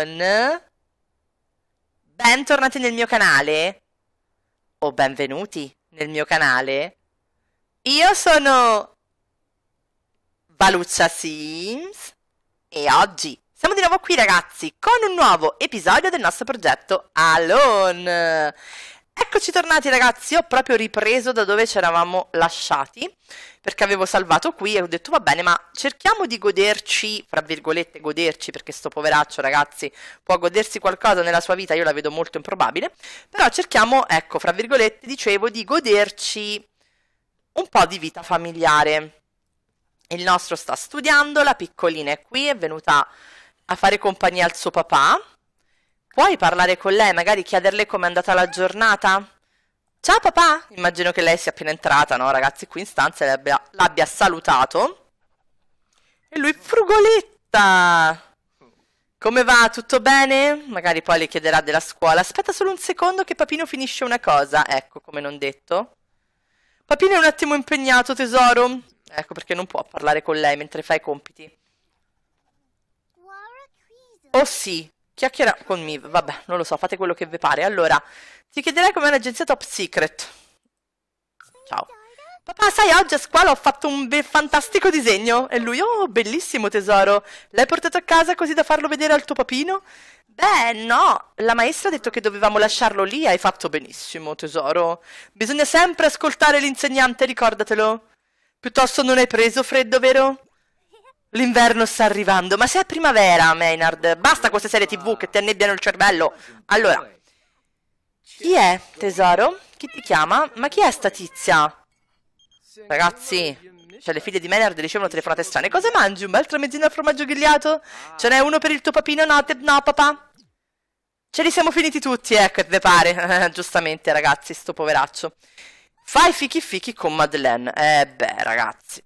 con... Bentornati nel mio canale o benvenuti nel mio canale. Io sono Valuccia Sims e oggi siamo di nuovo qui ragazzi con un nuovo episodio del nostro progetto Alone. Eccoci tornati ragazzi, ho proprio ripreso da dove ci eravamo lasciati, perché avevo salvato qui e ho detto va bene, ma cerchiamo di goderci, fra virgolette goderci, perché sto poveraccio ragazzi può godersi qualcosa nella sua vita, io la vedo molto improbabile, però cerchiamo, ecco, fra virgolette, dicevo, di goderci un po' di vita familiare. Il nostro sta studiando, la piccolina è qui, è venuta a fare compagnia al suo papà, Puoi parlare con lei, magari chiederle com'è andata la giornata? Ciao papà! Immagino che lei sia appena entrata, no, ragazzi, qui in stanza e l'abbia, l'abbia salutato. E lui, frugoletta! Come va? Tutto bene? Magari poi le chiederà della scuola. Aspetta solo un secondo che Papino finisce una cosa. Ecco, come non detto. Papino è un attimo impegnato, tesoro. Ecco perché non può parlare con lei mentre fa i compiti. Oh sì, Chiacchiera con me, vabbè, non lo so, fate quello che vi pare. Allora, ti chiederei com'è un'agenzia top secret. Ciao. Papà, sai, oggi a scuola ho fatto un fantastico disegno. E lui, oh, bellissimo tesoro. L'hai portato a casa così da farlo vedere al tuo papino? Beh, no, la maestra ha detto che dovevamo lasciarlo lì, hai fatto benissimo, tesoro. Bisogna sempre ascoltare l'insegnante, ricordatelo. Piuttosto non hai preso freddo, vero? L'inverno sta arrivando, ma se è primavera, Maynard, basta queste serie tv che ti annebbiano il cervello. Allora, chi è, tesoro? Chi ti chiama? Ma chi è sta tizia? Ragazzi, cioè le figlie di Maynard ricevono telefonate strane. Cosa mangi? Un'altra mezzina tramezzino al formaggio grigliato? Ce n'è uno per il tuo papino? No, te... no, papà? Ce li siamo finiti tutti, ecco, eh, te pare. Giustamente, ragazzi, sto poveraccio. Fai fichi fichi con Madeleine. Eh beh, ragazzi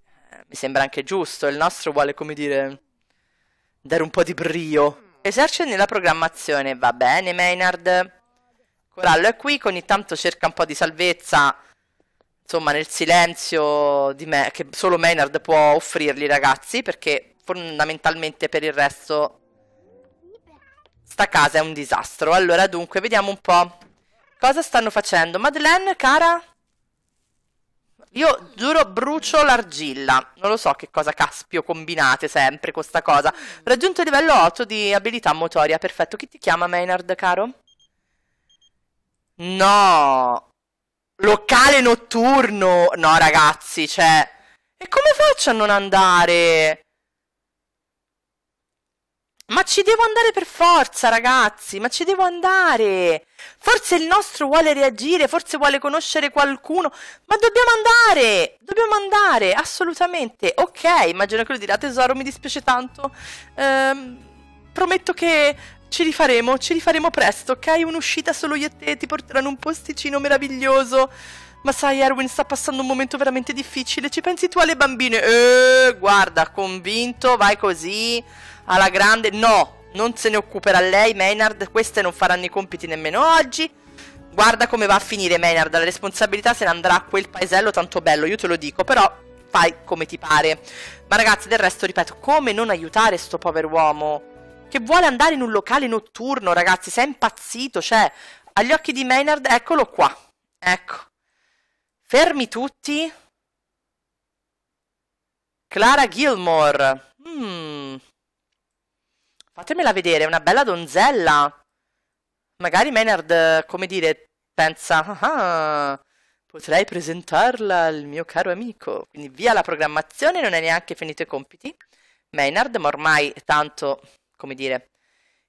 mi sembra anche giusto, il nostro vuole, come dire, dare un po' di brio. Eserciti nella programmazione, va bene Maynard. Corallo è qui, ogni tanto cerca un po' di salvezza, insomma nel silenzio di me, che solo Maynard può offrirgli ragazzi, perché fondamentalmente per il resto sta casa è un disastro. Allora dunque, vediamo un po' cosa stanno facendo. Madeleine, cara... Io giuro brucio l'argilla. Non lo so che cosa caspio combinate sempre con sta cosa. Raggiunto il livello 8 di abilità motoria. Perfetto. Chi ti chiama Maynard, caro? No. Locale notturno. No, ragazzi, cioè... E come faccio a non andare? Ma ci devo andare per forza, ragazzi, ma ci devo andare. Forse il nostro vuole reagire, forse vuole conoscere qualcuno, ma dobbiamo andare, dobbiamo andare, assolutamente. Ok, immagino che lo dirà tesoro, mi dispiace tanto. Ehm, prometto che ci rifaremo, ci rifaremo presto, ok? Un'uscita solo io e te, ti porteranno un posticino meraviglioso. Ma sai, Erwin sta passando un momento veramente difficile, ci pensi tu alle bambine? Eh, guarda, convinto, vai così alla grande. No, non se ne occuperà lei, Maynard. Queste non faranno i compiti nemmeno oggi. Guarda come va a finire Maynard, la responsabilità se ne andrà a quel paesello tanto bello, io te lo dico, però fai come ti pare. Ma ragazzi, del resto, ripeto, come non aiutare sto povero uomo? Che vuole andare in un locale notturno, ragazzi, sei impazzito, cioè, agli occhi di Maynard, eccolo qua, ecco. Fermi tutti. Clara Gilmore. Mmm Fatemela vedere, è una bella donzella. Magari Maynard, come dire, pensa, ah, ah, potrei presentarla al mio caro amico. Quindi via la programmazione, non è neanche finito i compiti. Maynard, ma ormai è tanto, come dire,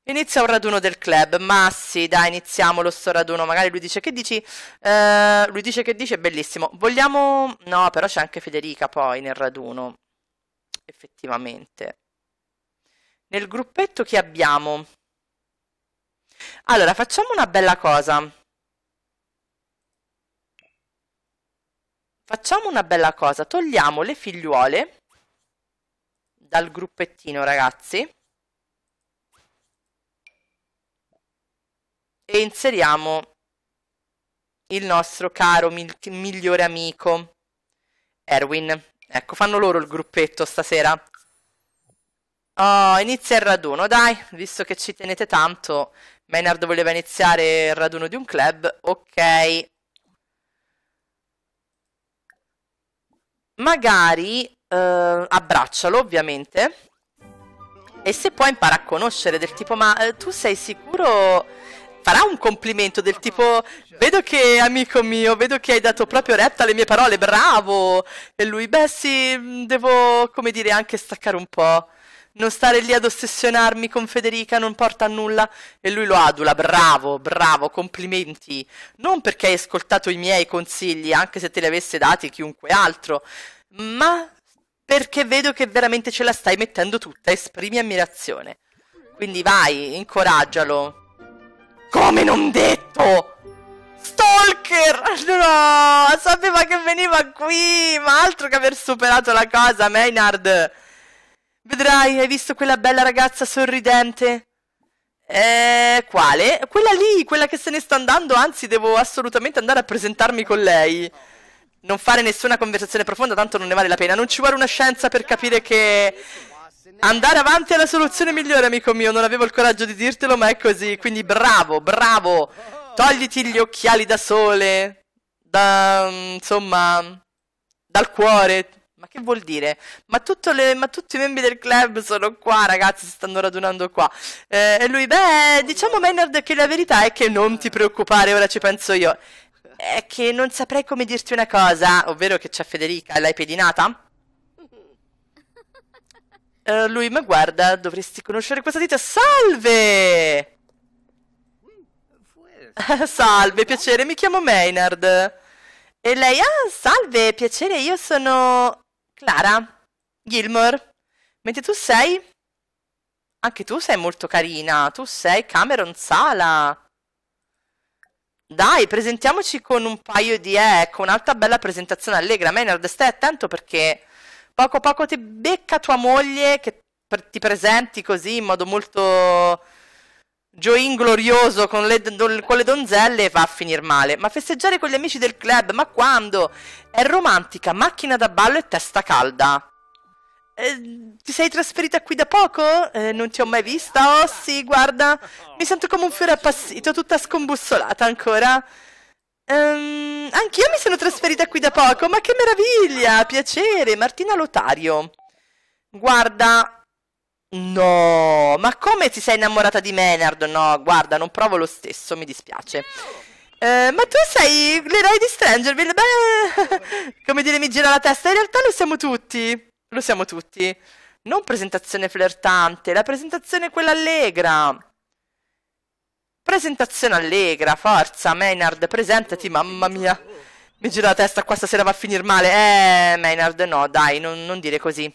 inizia un raduno del club, ma sì, dai, iniziamo lo sto raduno, magari lui dice che dici, eh, lui dice che dice, è bellissimo. Vogliamo, no, però c'è anche Federica poi nel raduno, effettivamente. Nel gruppetto chi abbiamo? Allora, facciamo una bella cosa. Facciamo una bella cosa, togliamo le figliuole dal gruppettino, ragazzi. E inseriamo il nostro caro migliore amico, Erwin. Ecco, fanno loro il gruppetto stasera. Oh, inizia il raduno, dai, visto che ci tenete tanto. Maynard voleva iniziare il raduno di un club. Ok. Magari eh, abbraccialo, ovviamente. E se poi impara a conoscere del tipo, ma eh, tu sei sicuro farà un complimento del tipo vedo che amico mio, vedo che hai dato proprio retta alle mie parole, bravo! E lui, beh sì, devo come dire anche staccare un po' non stare lì ad ossessionarmi con Federica non porta a nulla. E lui lo adula, bravo, bravo, complimenti. Non perché hai ascoltato i miei consigli, anche se te li avesse dati chiunque altro, ma perché vedo che veramente ce la stai mettendo tutta, esprimi ammirazione. Quindi vai, incoraggialo. Come non detto! Stalker! No, sapeva che veniva qui, ma altro che aver superato la cosa, Maynard! Vedrai, hai visto quella bella ragazza sorridente? Eh, quale? Quella lì, quella che se ne sta andando, anzi devo assolutamente andare a presentarmi con lei. Non fare nessuna conversazione profonda, tanto non ne vale la pena. Non ci vuole una scienza per capire che... Andare avanti è la soluzione migliore, amico mio. Non avevo il coraggio di dirtelo, ma è così. Quindi bravo, bravo. Togliti gli occhiali da sole. Da... insomma... dal cuore ma che vuol dire? Ma, le, ma, tutti i membri del club sono qua, ragazzi, si stanno radunando qua. Eh, e lui, beh, diciamo Maynard che la verità è che non ti preoccupare, ora ci penso io. È che non saprei come dirti una cosa, ovvero che c'è Federica, l'hai pedinata? Eh, lui, ma guarda, dovresti conoscere questa ditta. Salve! salve, piacere, mi chiamo Maynard. E lei, ah, salve, piacere, io sono... Clara, Gilmore, mentre tu sei... Anche tu sei molto carina, tu sei Cameron Sala. Dai, presentiamoci con un paio di ecco, un'altra bella presentazione allegra. Maynard, stai attento perché poco a poco ti becca tua moglie che ti presenti così in modo molto Join glorioso con le, con le donzelle va a finire male. Ma festeggiare con gli amici del club, ma quando? È romantica, macchina da ballo e testa calda. Eh, ti sei trasferita qui da poco? Eh, non ti ho mai vista? Oh sì, guarda, mi sento come un fiore appassito, tutta scombussolata ancora. Ehm, anch'io mi sono trasferita qui da poco, ma che meraviglia! Piacere, Martina Lotario. Guarda, No, ma come ti sei innamorata di Menard? No, guarda, non provo lo stesso, mi dispiace. Eh, ma tu sei l'eroe di Strangerville? Beh, come dire, mi gira la testa. In realtà lo siamo tutti. Lo siamo tutti. Non presentazione flirtante, la presentazione è quella allegra. Presentazione allegra, forza, Maynard, presentati, mamma mia. Mi gira la testa, qua stasera va a finire male. Eh, Maynard, no, dai, non, non dire così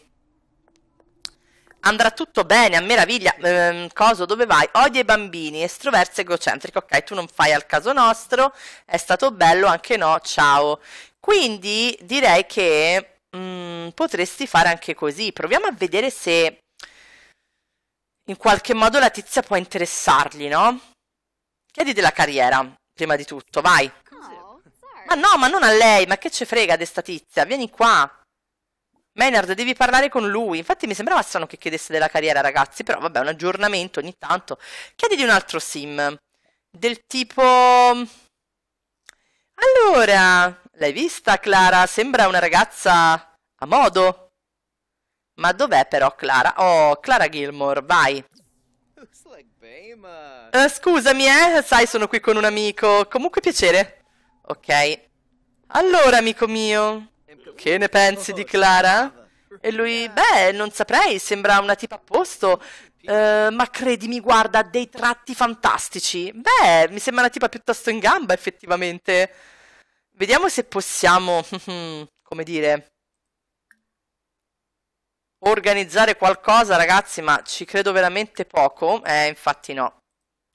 andrà tutto bene, a meraviglia, ehm, coso, dove vai? Odio i bambini, estroverso, egocentrico, ok, tu non fai al caso nostro, è stato bello, anche no, ciao. Quindi direi che mh, mm, potresti fare anche così, proviamo a vedere se in qualche modo la tizia può interessargli, no? Chiedi della carriera, prima di tutto, vai. Oh, ma no, ma non a lei, ma che ce frega di sta tizia, vieni qua. Maynard, devi parlare con lui. Infatti mi sembrava strano che chiedesse della carriera, ragazzi, però vabbè, un aggiornamento ogni tanto. Chiediti un altro sim, del tipo... Allora, l'hai vista Clara? Sembra una ragazza a modo. Ma dov'è però Clara? Oh, Clara Gilmore, vai. Uh, scusami, eh, sai, sono qui con un amico. Comunque piacere. Ok. Allora, amico mio, che ne pensi di Clara? E lui, beh, non saprei, sembra una tipa a posto, eh, ma credimi, guarda, ha dei tratti fantastici. Beh, mi sembra una tipa piuttosto in gamba, effettivamente. Vediamo se possiamo, come dire, organizzare qualcosa, ragazzi, ma ci credo veramente poco. Eh, infatti no.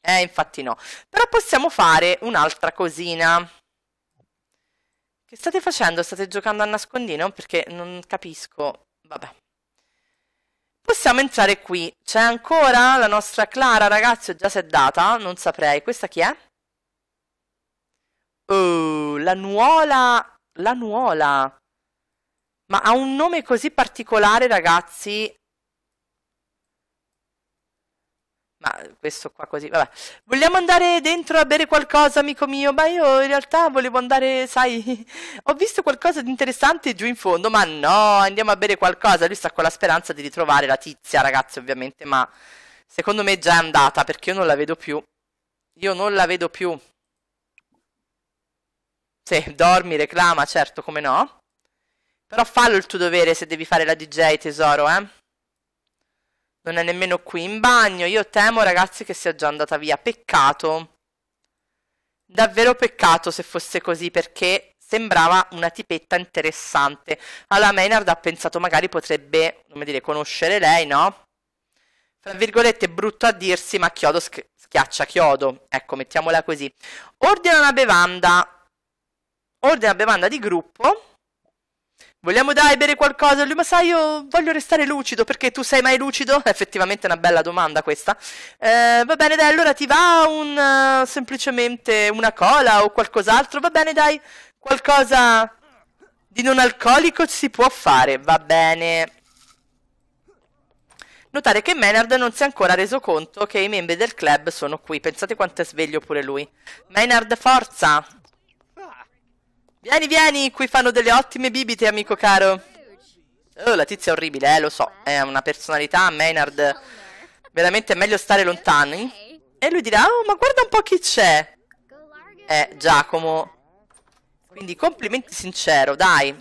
Eh, infatti no. Però possiamo fare un'altra cosina. Che state facendo? State giocando a nascondino? Perché non capisco. Vabbè. Possiamo entrare qui. C'è ancora la nostra Clara, ragazzi, già si è data, non saprei. Questa chi è? Oh, la nuola, la nuola. Ma ha un nome così particolare, ragazzi. Ma questo qua così, vabbè. Vogliamo andare dentro a bere qualcosa, amico mio? Ma io in realtà volevo andare, sai, ho visto qualcosa di interessante giù in fondo, ma no, andiamo a bere qualcosa. Lui sta con la speranza di ritrovare la tizia, ragazzi, ovviamente, ma secondo me è già andata, perché io non la vedo più. Io non la vedo più. Sì, dormi, reclama, certo, come no. Però fallo il tuo dovere se devi fare la DJ, tesoro, eh. Non è nemmeno qui in bagno. Io temo, ragazzi, che sia già andata via. Peccato. Davvero peccato se fosse così, perché sembrava una tipetta interessante. Allora Maynard ha pensato magari potrebbe, come dire, conoscere lei, no? Fra virgolette, brutto a dirsi, ma chiodo sch schiaccia chiodo. Ecco, mettiamola così. Ordina una bevanda. Ordina una bevanda di gruppo Vogliamo dai bere qualcosa? Lui, ma sai, io voglio restare lucido, perché tu sei mai lucido? Effettivamente è una bella domanda questa. Eh, va bene, dai, allora ti va un, uh, semplicemente una cola o qualcos'altro? Va bene, dai, qualcosa di non alcolico si può fare, va bene. Notare che Maynard non si è ancora reso conto che i membri del club sono qui. Pensate quanto è sveglio pure lui. Maynard, forza! Vieni, vieni, qui fanno delle ottime bibite, amico caro. Oh, la tizia è orribile, eh, lo so. È una personalità, Maynard. Veramente è meglio stare lontani. E lui dirà, oh, ma guarda un po' chi c'è. È eh, Giacomo. Quindi complimenti sincero, dai.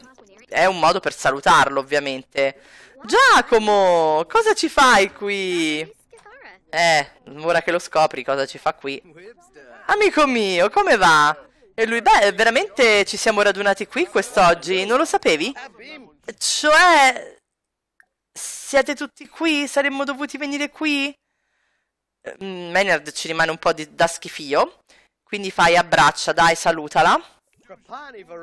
È un modo per salutarlo, ovviamente. Giacomo, cosa ci fai qui? Eh, ora che lo scopri cosa ci fa qui. Amico mio, come va? E lui, beh, veramente ci siamo radunati qui quest'oggi, non lo sapevi? Cioè, siete tutti qui? Saremmo dovuti venire qui? Mm, Maynard ci rimane un po' di, da schifio, quindi fai abbraccia, dai, salutala.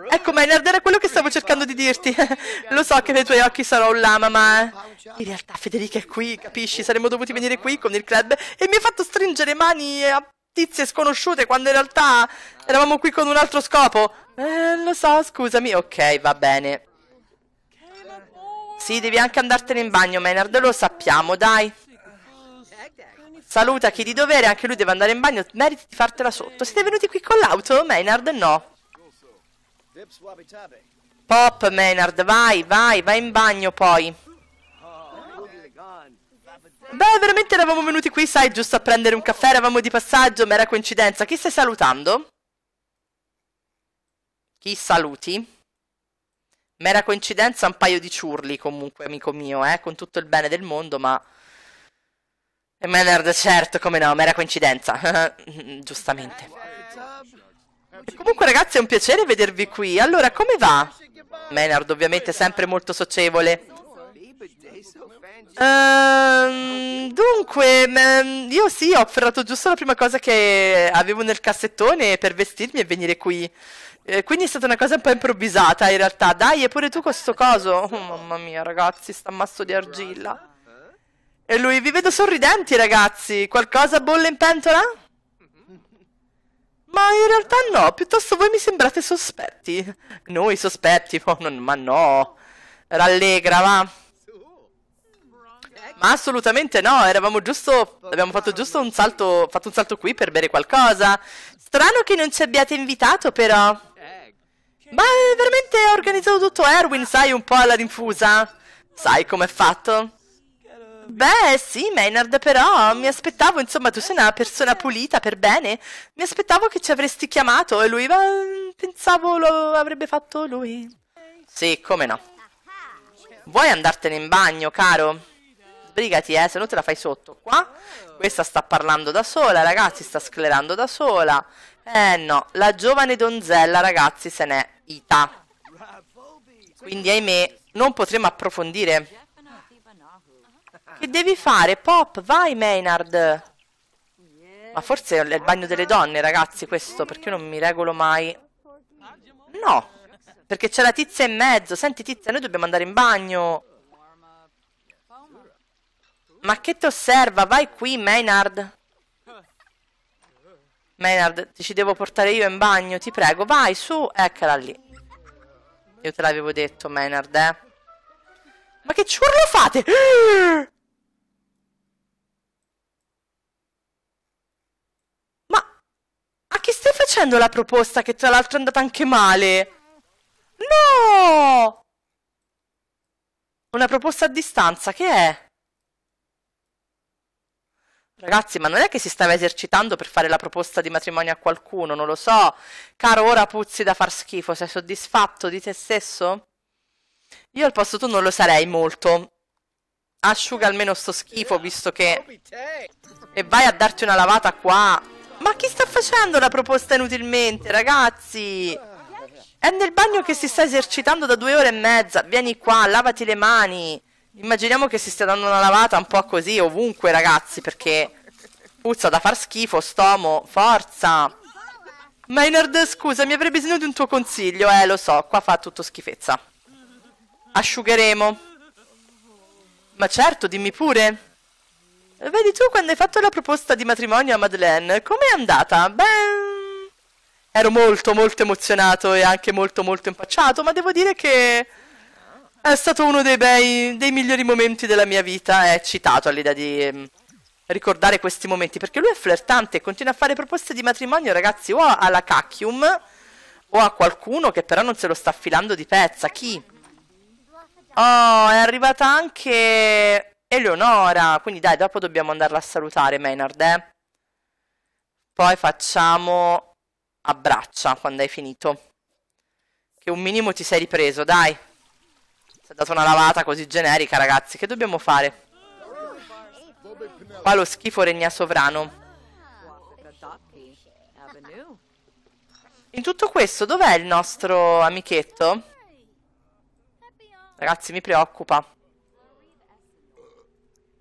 Ecco Maynard, era quello che stavo cercando di dirti. lo so che nei tuoi occhi sarò un lama, ma... Eh. In realtà Federica è qui, capisci? Saremmo dovuti venire qui con il club e mi ha fatto stringere mani e tizie sconosciute quando in realtà eravamo qui con un altro scopo. Eh, lo so, scusami. Ok, va bene. Sì, devi anche andartene in bagno, Maynard, lo sappiamo, dai. Saluta chi di dovere, anche lui deve andare in bagno, meriti di fartela sotto. Siete venuti qui con l'auto, Maynard? No. Pop, Maynard, vai, vai, vai in bagno poi. Beh, veramente eravamo venuti qui, sai, giusto a prendere un caffè, eravamo di passaggio, mera coincidenza. Chi stai salutando? Chi saluti? Mera coincidenza, un paio di ciurli comunque, amico mio, eh, con tutto il bene del mondo, ma... E Maynard, certo, come no, mera coincidenza. Giustamente. E comunque ragazzi è un piacere vedervi qui. Allora, come va? Maynard ovviamente sempre molto socievole. Um, dunque, ehm, io sì, ho afferrato giusto la prima cosa che avevo nel cassettone per vestirmi e venire qui. Eh, quindi è stata una cosa un po' improvvisata in realtà. Dai, e pure tu questo coso. Oh, mamma mia, ragazzi, sta ammasso di argilla. E lui, vi vedo sorridenti, ragazzi. Qualcosa bolle in pentola? Ma in realtà no, piuttosto voi mi sembrate sospetti. Noi sospetti, ma no. Rallegra, va. Ma assolutamente no, eravamo giusto. Abbiamo fatto giusto un salto. Fatto un salto qui per bere qualcosa. Strano che non ci abbiate invitato, però. Ma veramente ha organizzato tutto Erwin, sai, un po' alla rinfusa. Sai com'è fatto? Beh, sì, Maynard, però mi aspettavo, insomma, tu sei una persona pulita per bene. Mi aspettavo che ci avresti chiamato e lui, beh, pensavo lo avrebbe fatto lui. Sì, come no. Vuoi andartene in bagno, caro? sbrigati, eh, se no te la fai sotto. Qua, questa sta parlando da sola, ragazzi, sta sclerando da sola. Eh no, la giovane donzella, ragazzi, se n'è ita. Quindi, ahimè, non potremo approfondire. Che devi fare, Pop? Vai, Maynard! Ma forse è il bagno delle donne, ragazzi, questo, perché io non mi regolo mai. No, perché c'è la tizia in mezzo. Senti, tizia, noi dobbiamo andare in bagno. Ma che ti osserva? Vai qui, Maynard. Maynard, ti ci devo portare io in bagno, ti prego. Vai, su. Eccola lì. Io te l'avevo detto, Maynard, eh. Ma che ciurlo fate? Ma... A chi stai facendo la proposta che tra l'altro è andata anche male? No! Una proposta a distanza, che è? Ragazzi, ma non è che si stava esercitando per fare la proposta di matrimonio a qualcuno, non lo so. Caro, ora puzzi da far schifo, sei soddisfatto di te stesso? Io al posto tu non lo sarei molto. Asciuga almeno sto schifo, visto che... E vai a darti una lavata qua. Ma chi sta facendo la proposta inutilmente, ragazzi? È nel bagno che si sta esercitando da due ore e mezza. Vieni qua, lavati le mani. Immaginiamo che si stia dando una lavata un po' così ovunque, ragazzi, perché puzza da far schifo, stomo, forza! Maynard, scusa, mi avrei bisogno di un tuo consiglio, eh, lo so, qua fa tutto schifezza. Asciugheremo. Ma certo, dimmi pure. Vedi tu, quando hai fatto la proposta di matrimonio a Madeleine, com'è andata? Beh... Ero molto, molto emozionato e anche molto, molto impacciato, ma devo dire che... È stato uno dei, bei, dei migliori momenti della mia vita. È eccitato all'idea di mm, ricordare questi momenti. Perché lui è flirtante e continua a fare proposte di matrimonio, ragazzi, o alla Cacchium o a qualcuno che però non se lo sta filando di pezza. Chi? Oh, è arrivata anche Eleonora. Quindi dai, dopo dobbiamo andarla a salutare, Maynard, eh? Poi facciamo abbraccia quando hai finito. Che un minimo ti sei ripreso, dai è dato una lavata così generica, ragazzi. Che dobbiamo fare? Qua lo schifo regna sovrano. In tutto questo, dov'è il nostro amichetto? Ragazzi, mi preoccupa.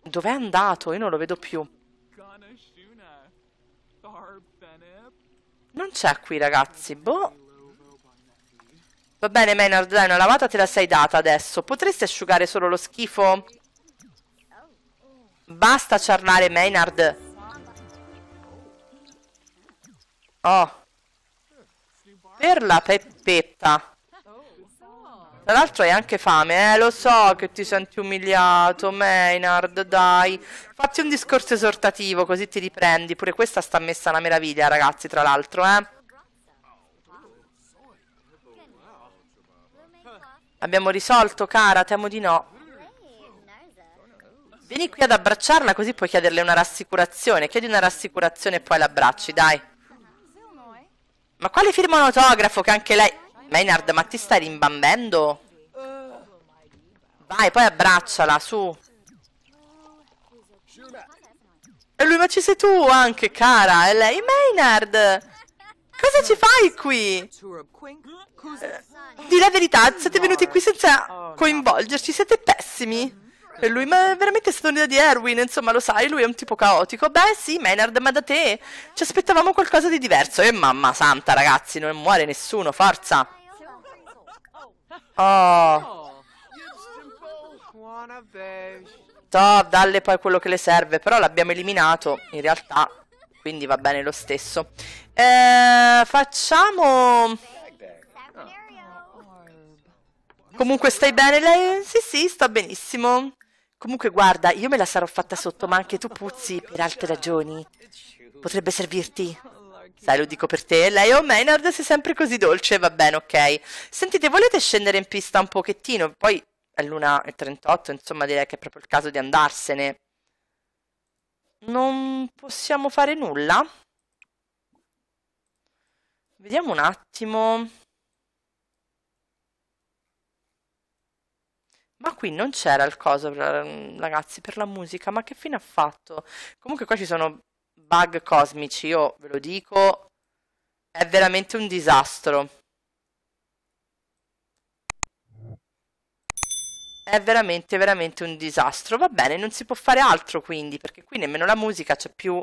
Dov'è andato? Io non lo vedo più. Non c'è qui, ragazzi. Boh. Va bene, Maynard, dai, una lavata te la sei data adesso. Potresti asciugare solo lo schifo? Basta ciarlare, Maynard. Oh. Per la peppetta. Tra l'altro hai anche fame, eh? Lo so che ti senti umiliato, Maynard, dai. Fatti un discorso esortativo, così ti riprendi. Pure questa sta messa alla meraviglia, ragazzi, tra l'altro, eh? Abbiamo risolto, cara, temo di no. Vieni qui ad abbracciarla così puoi chiederle una rassicurazione. Chiedi una rassicurazione e poi l'abbracci, dai. Ma quale firma un autografo che anche lei... Maynard, ma ti stai rimbambendo? Vai, poi abbracciala, su. E lui, ma ci sei tu anche, cara? E lei, Maynard! Cosa ci fai qui? Eh, di la verità, siete venuti qui senza coinvolgerci, siete pessimi. E lui, ma è veramente stata un'idea di Erwin, insomma, lo sai, lui è un tipo caotico. Beh, sì, Maynard, ma da te ci aspettavamo qualcosa di diverso. E eh, mamma santa, ragazzi, non muore nessuno, forza. Oh. Toh, dalle poi quello che le serve, però l'abbiamo eliminato, in realtà quindi va bene lo stesso. Eh, facciamo... Comunque stai bene lei? Sì, sì, sto benissimo. Comunque guarda, io me la sarò fatta sotto, ma anche tu puzzi per altre ragioni. Potrebbe servirti. Sai, lo dico per te, lei o Maynard sei sempre così dolce, va bene, ok. Sentite, volete scendere in pista un pochettino? Poi è l'1.38, insomma direi che è proprio il caso di andarsene non possiamo fare nulla? Vediamo un attimo. Ma qui non c'era il coso, ragazzi, per la musica. Ma che fine ha fatto? Comunque qua ci sono bug cosmici, io ve lo dico. È veramente un disastro. è veramente, veramente un disastro. Va bene, non si può fare altro quindi, perché qui nemmeno la musica c'è più.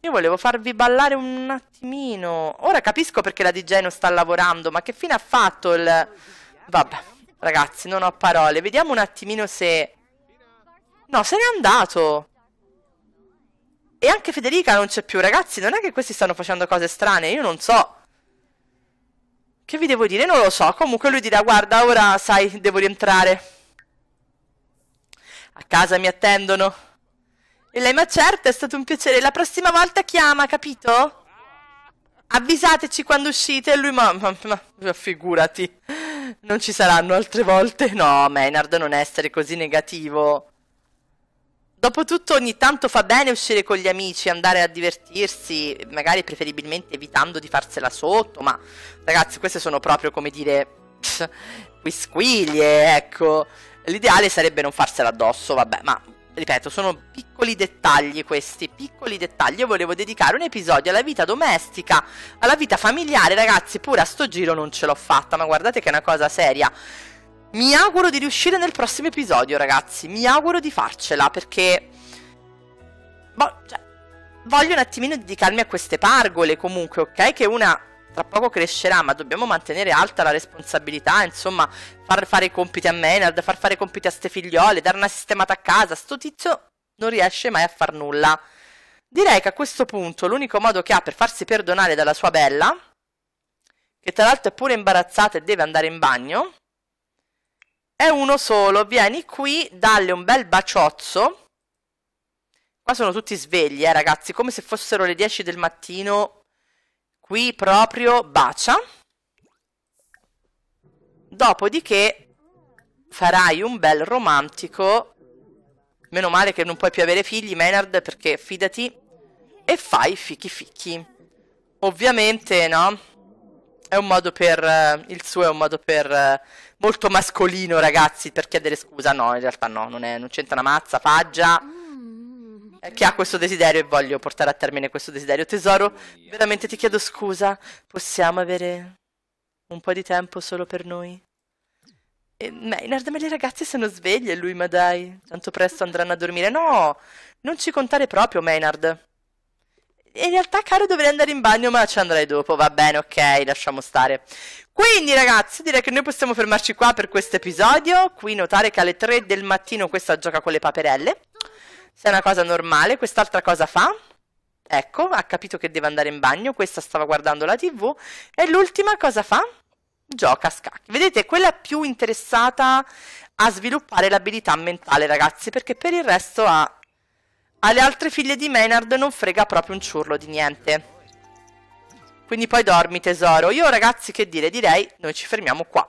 Io volevo farvi ballare un attimino. Ora capisco perché la DJ non sta lavorando, ma che fine ha fatto il... Vabbè, ragazzi, non ho parole. Vediamo un attimino se... No, se n'è andato. E anche Federica non c'è più. Ragazzi, non è che questi stanno facendo cose strane. Io non so che vi devo dire? Non lo so. Comunque lui dirà, guarda, ora sai, devo rientrare. A casa mi attendono. E lei ma certo, è stato un piacere. La prossima volta chiama, capito? Avvisateci quando uscite. E lui ma, ma, ma figurati. Non ci saranno altre volte. No, Maynard, non essere così negativo. Dopotutto ogni tanto fa bene uscire con gli amici, andare a divertirsi, magari preferibilmente evitando di farsela sotto, ma ragazzi queste sono proprio come dire quisquiglie, ecco. L'ideale sarebbe non farsela addosso, vabbè, ma ripeto, sono piccoli dettagli questi, piccoli dettagli. Io volevo dedicare un episodio alla vita domestica, alla vita familiare, ragazzi, pure a sto giro non ce l'ho fatta, ma guardate che è una cosa seria. Mi auguro di riuscire nel prossimo episodio, ragazzi. Mi auguro di farcela perché. Boh, cioè, voglio un attimino dedicarmi a queste pargole comunque, ok? Che una tra poco crescerà, ma dobbiamo mantenere alta la responsabilità, insomma, far fare i compiti a Menard, far fare i compiti a ste figliole, dare una sistemata a casa. Sto tizio non riesce mai a far nulla. Direi che a questo punto l'unico modo che ha per farsi perdonare dalla sua bella, che tra l'altro è pure imbarazzata e deve andare in bagno, è uno solo, vieni qui, dalle un bel baciozzo. Qua sono tutti svegli, eh ragazzi, come se fossero le 10 del mattino. Qui proprio bacia. Dopodiché farai un bel romantico. Meno male che non puoi più avere figli, Maynard, perché fidati. E fai fichi fichi. Ovviamente, no? È un modo per. Eh, il suo è un modo per. Eh, molto mascolino, ragazzi, per chiedere scusa. No, in realtà no, non, è, non c'entra una mazza, faggia. Eh, che ha questo desiderio e voglio portare a termine questo desiderio. Tesoro, veramente ti chiedo scusa. Possiamo avere un po' di tempo solo per noi? E Maynard, ma le ragazze sono sveglie, lui, ma dai, tanto presto andranno a dormire. No, non ci contare proprio, Maynard in realtà caro dovrei andare in bagno ma ci andrai dopo, va bene, ok, lasciamo stare. Quindi ragazzi direi che noi possiamo fermarci qua per questo episodio, qui notare che alle 3 del mattino questa gioca con le paperelle, se è una cosa normale, quest'altra cosa fa? Ecco, ha capito che deve andare in bagno, questa stava guardando la tv e l'ultima cosa fa? Gioca a scacchi. Vedete, quella più interessata a sviluppare l'abilità mentale ragazzi, perché per il resto ha alle altre figlie di Maynard non frega proprio un ciurlo di niente. Quindi poi dormi tesoro. Io ragazzi che dire, direi noi ci fermiamo qua.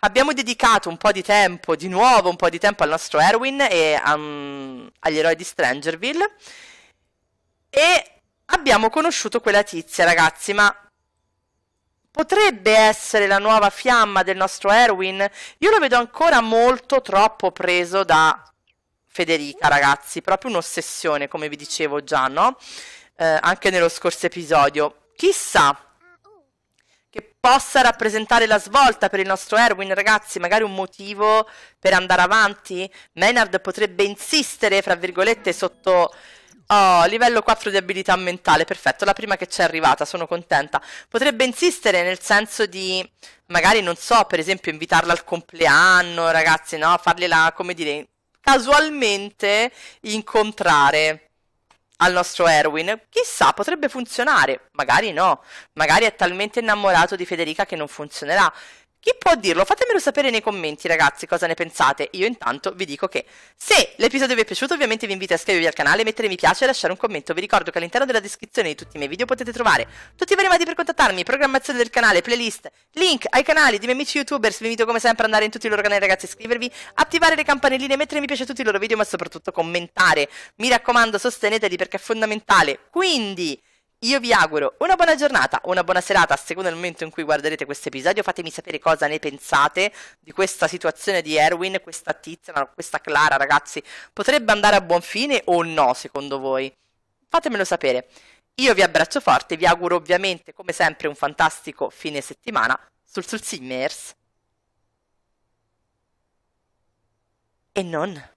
Abbiamo dedicato un po' di tempo, di nuovo un po' di tempo al nostro Erwin e um, agli eroi di Strangerville. E abbiamo conosciuto quella tizia ragazzi, ma potrebbe essere la nuova fiamma del nostro Erwin? Io lo vedo ancora molto troppo preso da Federica, ragazzi, proprio un'ossessione, come vi dicevo già, no? Eh, anche nello scorso episodio. Chissà che possa rappresentare la svolta per il nostro Erwin, ragazzi, magari un motivo per andare avanti. Maynard potrebbe insistere, fra virgolette, sotto... Oh, livello 4 di abilità mentale, perfetto, la prima che c'è arrivata, sono contenta. Potrebbe insistere nel senso di, magari, non so, per esempio invitarla al compleanno, ragazzi, no? Fargliela, come dire, casualmente incontrare al nostro Erwin. Chissà, potrebbe funzionare, magari no, magari è talmente innamorato di Federica che non funzionerà. Chi può dirlo? Fatemelo sapere nei commenti, ragazzi, cosa ne pensate. Io intanto vi dico che se l'episodio vi è piaciuto, ovviamente vi invito a iscrivervi al canale, mettere mi piace e lasciare un commento. Vi ricordo che all'interno della descrizione di tutti i miei video potete trovare tutti i vari modi per contattarmi, programmazione del canale, playlist, link ai canali di miei amici youtubers. Vi invito come sempre ad andare in tutti i loro canali, ragazzi, a iscrivervi, attivare le campanelline, mettere mi piace a tutti i loro video, ma soprattutto commentare. Mi raccomando, sosteneteli perché è fondamentale. Quindi... Io vi auguro una buona giornata, una buona serata, a seconda del momento in cui guarderete questo episodio. Fatemi sapere cosa ne pensate di questa situazione di Erwin, questa tizia, questa Clara, ragazzi. Potrebbe andare a buon fine o no, secondo voi? Fatemelo sapere. Io vi abbraccio forte, vi auguro ovviamente, come sempre, un fantastico fine settimana sul Sul Simmers. E non.